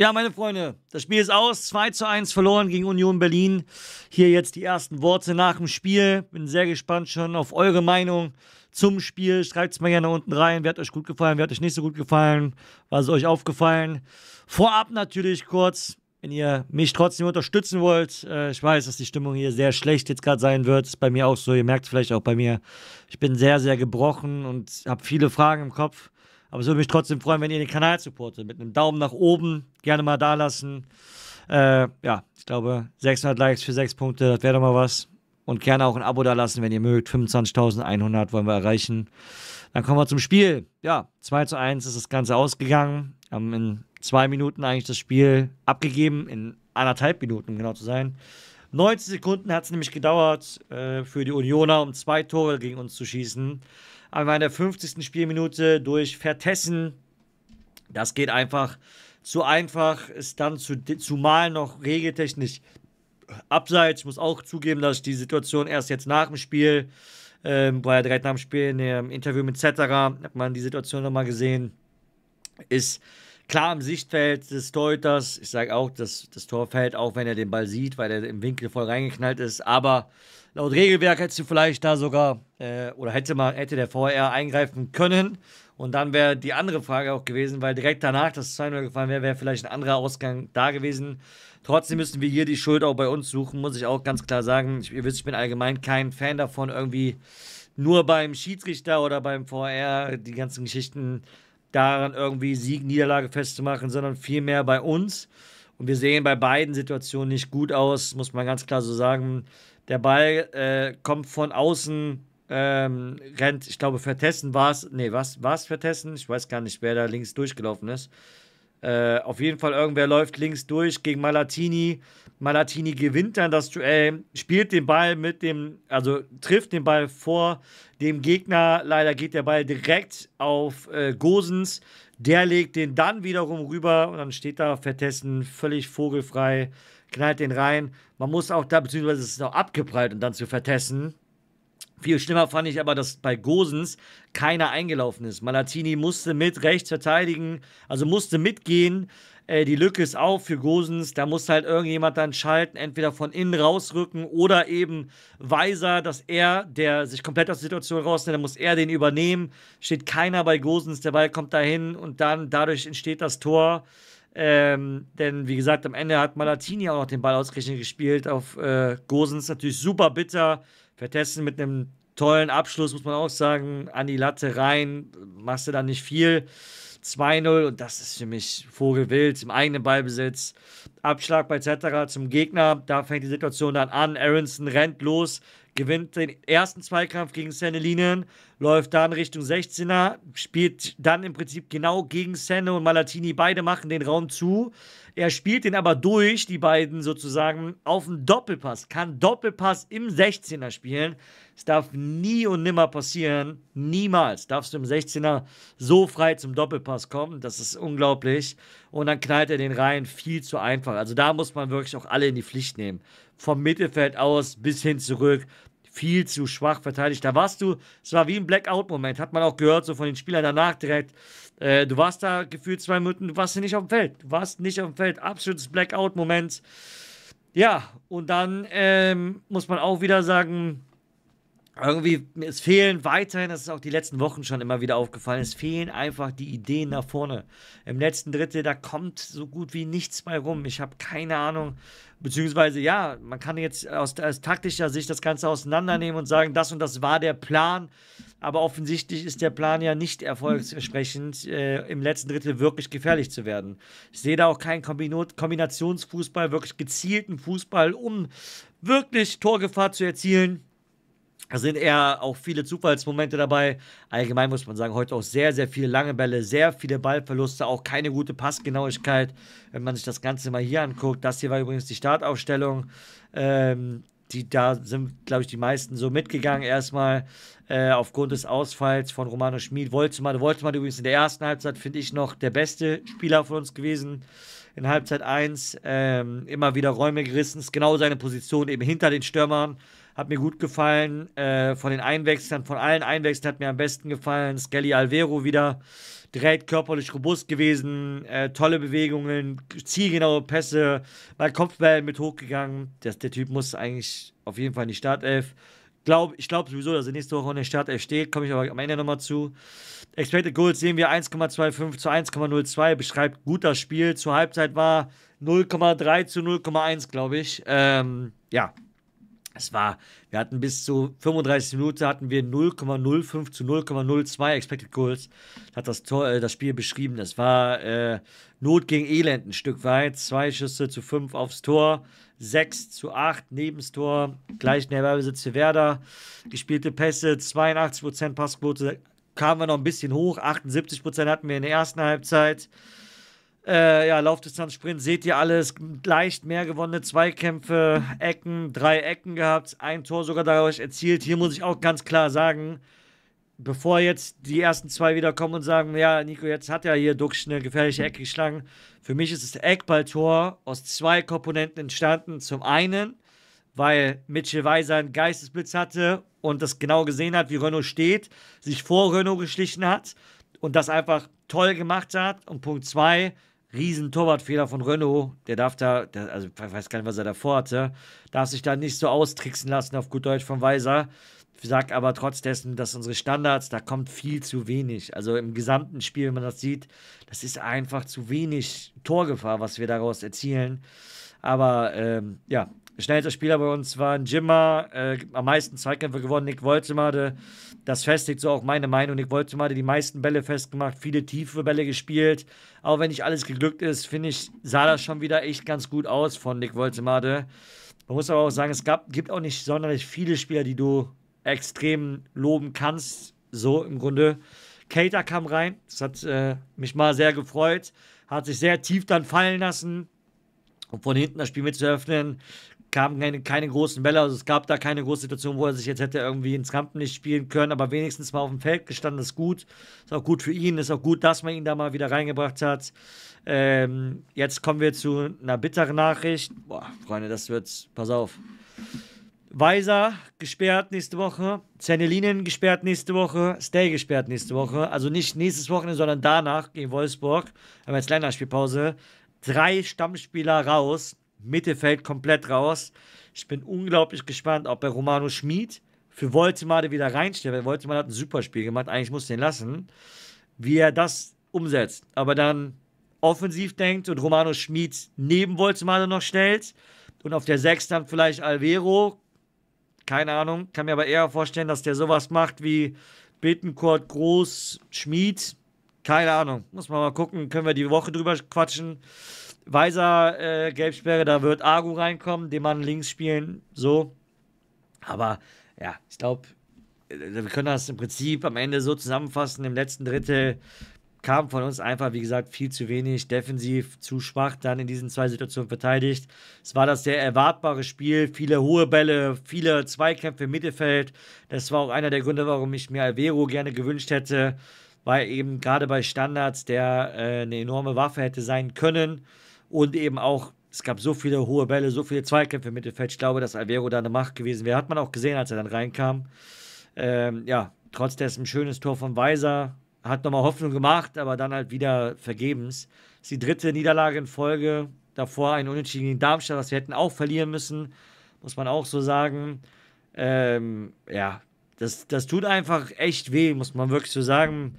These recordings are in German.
Ja, meine Freunde, das Spiel ist aus. 2 zu 1 verloren gegen Union Berlin. Hier jetzt die ersten Worte nach dem Spiel. Bin sehr gespannt schon auf eure Meinung zum Spiel. Schreibt es mal gerne unten rein. Wer hat euch gut gefallen? Wer hat euch nicht so gut gefallen? Was ist euch aufgefallen? Vorab natürlich kurz, wenn ihr mich trotzdem unterstützen wollt. Äh, ich weiß, dass die Stimmung hier sehr schlecht jetzt gerade sein wird. Ist bei mir auch so. Ihr merkt es vielleicht auch bei mir. Ich bin sehr, sehr gebrochen und habe viele Fragen im Kopf. Aber es würde mich trotzdem freuen, wenn ihr den Kanal supportet. Mit einem Daumen nach oben, gerne mal da lassen. Äh, ja, ich glaube, 600 Likes für 6 Punkte, das wäre doch mal was. Und gerne auch ein Abo da lassen, wenn ihr mögt. 25.100 wollen wir erreichen. Dann kommen wir zum Spiel. Ja, 2 zu 1 ist das Ganze ausgegangen. Haben in zwei Minuten eigentlich das Spiel abgegeben. In anderthalb Minuten, um genau zu sein. 90 Sekunden hat es nämlich gedauert äh, für die Unioner, um zwei Tore gegen uns zu schießen. Einmal in der 50. Spielminute durch Vertessen, das geht einfach zu einfach, ist dann zu, zumal noch regeltechnisch abseits. Ich muss auch zugeben, dass ich die Situation erst jetzt nach dem Spiel, äh, bei direkt nach dem Spiel in dem Interview mit Cetera, hat man die Situation nochmal gesehen, ist klar im Sichtfeld des Torhüters. Ich sage auch, dass das Tor fällt, auch wenn er den Ball sieht, weil er im Winkel voll reingeknallt ist. Aber laut Regelwerk hättest du vielleicht da sogar äh, oder hätte, man, hätte der VR eingreifen können. Und dann wäre die andere Frage auch gewesen, weil direkt danach das 2-0 gefallen wäre, wäre vielleicht ein anderer Ausgang da gewesen. Trotzdem müssen wir hier die Schuld auch bei uns suchen, muss ich auch ganz klar sagen. Ich, ihr wisst, ich bin allgemein kein Fan davon, irgendwie nur beim Schiedsrichter oder beim VR die ganzen Geschichten daran irgendwie Sieg, Niederlage festzumachen, sondern vielmehr bei uns. Und wir sehen bei beiden Situationen nicht gut aus, muss man ganz klar so sagen. Der Ball äh, kommt von außen, ähm, rennt, ich glaube, Vertessen war es, nee, was war es Vertessen? Ich weiß gar nicht, wer da links durchgelaufen ist. Äh, auf jeden Fall, irgendwer läuft links durch gegen Malatini. Malatini gewinnt dann das Duell, spielt den Ball mit dem, also trifft den Ball vor dem Gegner. Leider geht der Ball direkt auf äh, Gosens. Der legt den dann wiederum rüber und dann steht da Vertessen völlig vogelfrei, knallt den rein. Man muss auch da, beziehungsweise es ist auch abgeprallt und dann zu Vertessen. Viel schlimmer fand ich aber, dass bei Gosens keiner eingelaufen ist. Malatini musste mit rechts verteidigen, also musste mitgehen. Äh, die Lücke ist auf für Gosens. Da musste halt irgendjemand dann schalten, entweder von innen rausrücken oder eben Weiser, dass er, der sich komplett aus der Situation rausnimmt, ne, dann muss er den übernehmen. Steht keiner bei Gosens, der Ball kommt dahin und dann dadurch entsteht das Tor. Ähm, denn wie gesagt, am Ende hat Malatini auch noch den Ball ausgerechnet gespielt auf äh, Gosens. Natürlich super bitter Vertessen mit einem tollen Abschluss, muss man auch sagen, an die Latte rein, machst du dann nicht viel. 2-0 und das ist für mich Vogelwild im eigenen Ballbesitz. Abschlag bei Zetterer zum Gegner, da fängt die Situation dann an. Aronson rennt los, gewinnt den ersten Zweikampf gegen Senelinen, läuft dann Richtung 16er, spielt dann im Prinzip genau gegen Senne und Malatini. Beide machen den Raum zu. Er spielt den aber durch, die beiden sozusagen, auf dem Doppelpass. Kann Doppelpass im 16er spielen. Es darf nie und nimmer passieren. Niemals darfst du im 16er so frei zum Doppelpass kommen. Das ist unglaublich. Und dann knallt er den rein viel zu einfach. Also da muss man wirklich auch alle in die Pflicht nehmen. Vom Mittelfeld aus bis hin zurück viel zu schwach verteidigt. Da warst du, es war wie ein Blackout-Moment, hat man auch gehört, so von den Spielern danach direkt. Äh, du warst da gefühlt zwei Minuten, du warst nicht auf dem Feld. Du warst nicht auf dem Feld. Absolutes Blackout-Moment. Ja, und dann ähm, muss man auch wieder sagen, irgendwie, es fehlen weiterhin, das ist auch die letzten Wochen schon immer wieder aufgefallen, es fehlen einfach die Ideen nach vorne. Im letzten Drittel, da kommt so gut wie nichts bei rum. Ich habe keine Ahnung, beziehungsweise ja, man kann jetzt aus, aus taktischer Sicht das Ganze auseinandernehmen und sagen, das und das war der Plan, aber offensichtlich ist der Plan ja nicht erfolgsversprechend, äh, im letzten Drittel wirklich gefährlich zu werden. Ich sehe da auch keinen Kombinationsfußball, wirklich gezielten Fußball, um wirklich Torgefahr zu erzielen da sind eher auch viele Zufallsmomente dabei. Allgemein muss man sagen, heute auch sehr, sehr viele lange Bälle, sehr viele Ballverluste, auch keine gute Passgenauigkeit. Wenn man sich das Ganze mal hier anguckt, das hier war übrigens die Startaufstellung. Ähm, die, da sind, glaube ich, die meisten so mitgegangen erstmal äh, aufgrund des Ausfalls von Romano Schmid. wollte Wolzmann übrigens in der ersten Halbzeit, finde ich, noch der beste Spieler von uns gewesen. In Halbzeit 1 ähm, immer wieder Räume gerissen, ist genau seine Position eben hinter den Stürmern hat mir gut gefallen. Äh, von den Einwechseln, von allen Einwechseln hat mir am besten gefallen. Skelly Alvero wieder direkt körperlich robust gewesen, äh, tolle Bewegungen, zielgenaue Pässe, bei Kopfball mit hochgegangen. Das, der Typ muss eigentlich auf jeden Fall in die Startelf. Glaub, ich glaube sowieso, dass er nächste Woche in der Startelf steht, komme ich aber am Ende nochmal zu. Expected Goals sehen wir 1,25 zu 1,02, beschreibt gut das Spiel. Zur Halbzeit war 0,3 zu 0,1, glaube ich. Ähm, ja, es war, wir hatten bis zu 35 Minuten hatten wir 0,05 zu 0,02 Expected Goals. Hat das, Tor, äh, das Spiel beschrieben. Es war äh, Not gegen Elend ein Stück weit. Zwei Schüsse zu fünf aufs Tor, sechs zu acht Nebenstor, gleich Nährwerbesitz für Werder. Gespielte Pässe, 82% Passquote. Kamen wir noch ein bisschen hoch. 78% hatten wir in der ersten Halbzeit. Äh, ja, Laufdistanz, Sprint, seht ihr alles. Leicht mehr gewonnene Zweikämpfe, Ecken, drei Ecken gehabt, ein Tor sogar dadurch erzielt. Hier muss ich auch ganz klar sagen, bevor jetzt die ersten zwei wieder kommen und sagen, ja, Nico, jetzt hat ja hier Duxch eine gefährliche Ecke geschlagen. Für mich ist das Eckballtor aus zwei Komponenten entstanden. Zum einen, weil Mitchell Weiser einen Geistesblitz hatte und das genau gesehen hat, wie Renault steht, sich vor Renault geschlichen hat und das einfach toll gemacht hat. Und Punkt zwei, riesen Torwartfehler von Renault. Der darf da, der, also ich weiß gar nicht, was er davor hatte, darf sich da nicht so austricksen lassen, auf gut Deutsch von Weiser. Sagt aber trotz dessen, dass unsere Standards, da kommt viel zu wenig. Also im gesamten Spiel, wenn man das sieht, das ist einfach zu wenig Torgefahr, was wir daraus erzielen. Aber ähm, ja, Schnellster Spieler bei uns waren Jimmer, äh, am meisten Zweikämpfe gewonnen, Nick Woltemade. Das festigt so auch meine Meinung. Nick Woltemade die meisten Bälle festgemacht, viele tiefe Bälle gespielt. Auch wenn nicht alles geglückt ist, finde ich, sah das schon wieder echt ganz gut aus von Nick Woltemade. Man muss aber auch sagen, es gab, gibt auch nicht sonderlich viele Spieler, die du extrem loben kannst. So im Grunde. Cater kam rein. Das hat äh, mich mal sehr gefreut. Hat sich sehr tief dann fallen lassen, um von hinten das Spiel mitzuöffnen kamen keine, keine, großen Bälle, also es gab da keine große Situation, wo er sich jetzt hätte irgendwie ins Rampen nicht spielen können, aber wenigstens mal auf dem Feld gestanden, ist gut, ist auch gut für ihn, ist auch gut, dass man ihn da mal wieder reingebracht hat. Ähm, jetzt kommen wir zu einer bitteren Nachricht. Boah, Freunde, das wird, pass auf. Weiser gesperrt nächste Woche, Zernelinen gesperrt nächste Woche, Stay gesperrt nächste Woche, also nicht nächstes Wochenende, sondern danach gegen Wolfsburg, haben wir jetzt Länderspielpause, drei Stammspieler raus, Mittelfeld komplett raus. Ich bin unglaublich gespannt, ob er Romano Schmid für Woltemade wieder reinstellt, weil Woltemade hat ein super Spiel gemacht, eigentlich muss den lassen, wie er das umsetzt. Aber dann offensiv denkt und Romano Schmid neben Woltemade noch stellt und auf der 6 dann vielleicht Alvero. Keine Ahnung, kann mir aber eher vorstellen, dass der sowas macht wie Bittenkort, Groß, Schmid. Keine Ahnung, muss man mal gucken, können wir die Woche drüber quatschen. Weiser äh, Gelbsperre, da wird Agu reinkommen, den Mann links spielen, so. Aber ja, ich glaube, äh, wir können das im Prinzip am Ende so zusammenfassen. Im letzten Drittel kam von uns einfach, wie gesagt, viel zu wenig, defensiv zu schwach, dann in diesen zwei Situationen verteidigt. Es war das sehr erwartbare Spiel, viele hohe Bälle, viele Zweikämpfe im Mittelfeld. Das war auch einer der Gründe, warum ich mir Alvero gerne gewünscht hätte, weil eben gerade bei Standards der äh, eine enorme Waffe hätte sein können und eben auch, es gab so viele hohe Bälle, so viele Zweikämpfe im Mittelfeld. Ich glaube, dass Alvero da eine Macht gewesen wäre. Hat man auch gesehen, als er dann reinkam. Ähm, ja, trotz dessen ein schönes Tor von Weiser. Hat nochmal Hoffnung gemacht, aber dann halt wieder vergebens. Das ist die dritte Niederlage in Folge. Davor ein Unentschieden gegen Darmstadt, was wir hätten auch verlieren müssen. Muss man auch so sagen. Ähm, ja, das, das tut einfach echt weh, muss man wirklich so sagen.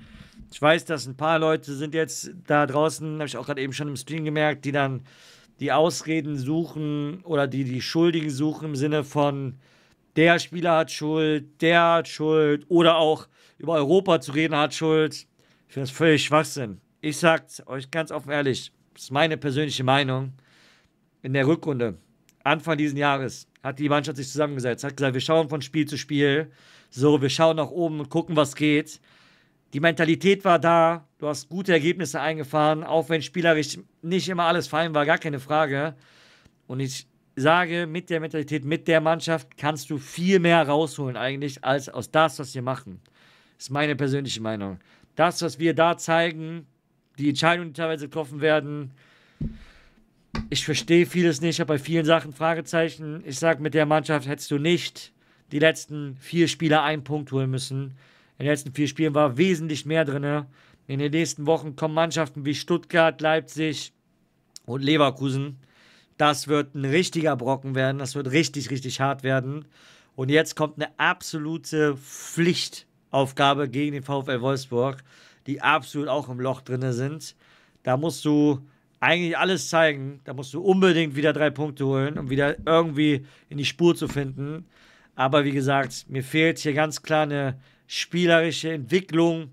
Ich weiß, dass ein paar Leute sind jetzt da draußen, habe ich auch gerade eben schon im Stream gemerkt, die dann die Ausreden suchen oder die die Schuldigen suchen im Sinne von der Spieler hat Schuld, der hat Schuld oder auch über Europa zu reden hat Schuld. Ich finde das völlig Schwachsinn. Ich sag's euch ganz offen ehrlich, das ist meine persönliche Meinung. In der Rückrunde, Anfang dieses Jahres, hat die Mannschaft sich zusammengesetzt, hat gesagt, wir schauen von Spiel zu Spiel. So, wir schauen nach oben und gucken, was geht. Die Mentalität war da, du hast gute Ergebnisse eingefahren, auch wenn spielerisch nicht immer alles fein war, gar keine Frage. Und ich sage, mit der Mentalität, mit der Mannschaft kannst du viel mehr rausholen eigentlich, als aus das, was wir machen. Das ist meine persönliche Meinung. Das, was wir da zeigen, die Entscheidungen, die teilweise getroffen werden, ich verstehe vieles nicht, habe bei vielen Sachen Fragezeichen. Ich sage, mit der Mannschaft hättest du nicht die letzten vier Spieler einen Punkt holen müssen. In den letzten vier Spielen war wesentlich mehr drin. Ne? In den nächsten Wochen kommen Mannschaften wie Stuttgart, Leipzig und Leverkusen. Das wird ein richtiger Brocken werden. Das wird richtig, richtig hart werden. Und jetzt kommt eine absolute Pflichtaufgabe gegen den VfL Wolfsburg, die absolut auch im Loch drin sind. Da musst du eigentlich alles zeigen. Da musst du unbedingt wieder drei Punkte holen, um wieder irgendwie in die Spur zu finden. Aber wie gesagt, mir fehlt hier ganz klar eine spielerische Entwicklung,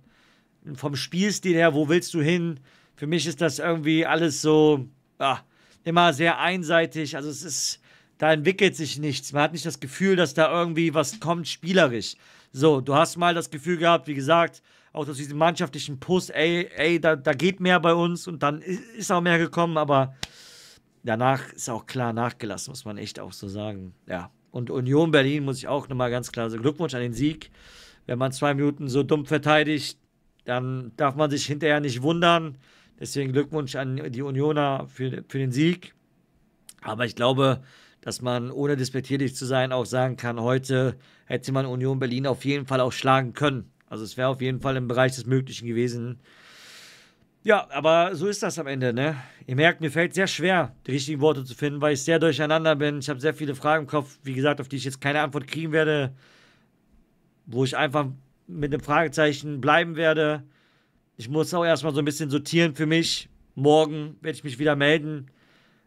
vom Spielstil her, wo willst du hin? Für mich ist das irgendwie alles so ah, immer sehr einseitig. Also es ist, da entwickelt sich nichts. Man hat nicht das Gefühl, dass da irgendwie was kommt spielerisch. So, du hast mal das Gefühl gehabt, wie gesagt, auch aus diesem mannschaftlichen Puss, ey, ey, da, da geht mehr bei uns und dann ist auch mehr gekommen, aber danach ist auch klar nachgelassen, muss man echt auch so sagen. Ja. Und Union Berlin muss ich auch nochmal ganz klar sagen. Glückwunsch an den Sieg wenn man zwei Minuten so dumm verteidigt, dann darf man sich hinterher nicht wundern. Deswegen Glückwunsch an die Unioner für, für den Sieg. Aber ich glaube, dass man, ohne despektierlich zu sein, auch sagen kann, heute hätte man Union Berlin auf jeden Fall auch schlagen können. Also es wäre auf jeden Fall im Bereich des Möglichen gewesen. Ja, aber so ist das am Ende, ne? Ihr merkt, mir fällt sehr schwer, die richtigen Worte zu finden, weil ich sehr durcheinander bin. Ich habe sehr viele Fragen im Kopf, wie gesagt, auf die ich jetzt keine Antwort kriegen werde wo ich einfach mit einem Fragezeichen bleiben werde. Ich muss auch erstmal so ein bisschen sortieren für mich. Morgen werde ich mich wieder melden.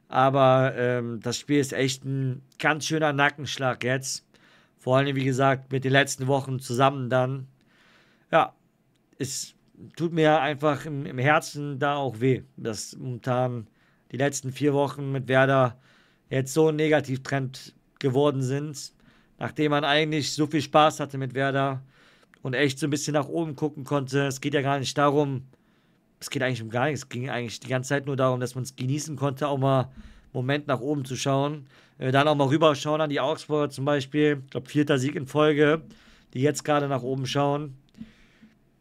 Aber ähm, das Spiel ist echt ein ganz schöner Nackenschlag jetzt. Vor allem, wie gesagt, mit den letzten Wochen zusammen dann. Ja, es tut mir einfach im, im Herzen da auch weh, dass momentan die letzten vier Wochen mit Werder jetzt so ein Negativtrend geworden sind nachdem man eigentlich so viel Spaß hatte mit Werder und echt so ein bisschen nach oben gucken konnte. Es geht ja gar nicht darum, es geht eigentlich um gar nichts. Es ging eigentlich die ganze Zeit nur darum, dass man es genießen konnte, auch mal einen Moment nach oben zu schauen. Äh, dann auch mal rüberschauen an die Augsburger zum Beispiel. Ich glaube, vierter Sieg in Folge, die jetzt gerade nach oben schauen.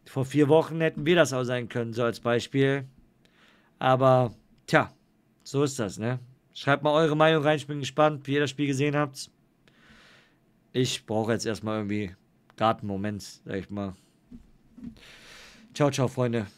Vor vier Wochen hätten wir das auch sein können, so als Beispiel. Aber, tja, so ist das, ne? Schreibt mal eure Meinung rein, ich bin gespannt, wie ihr das Spiel gesehen habt ich brauche jetzt erstmal irgendwie Gartenmoment, sag ich mal. Ciao, ciao, Freunde.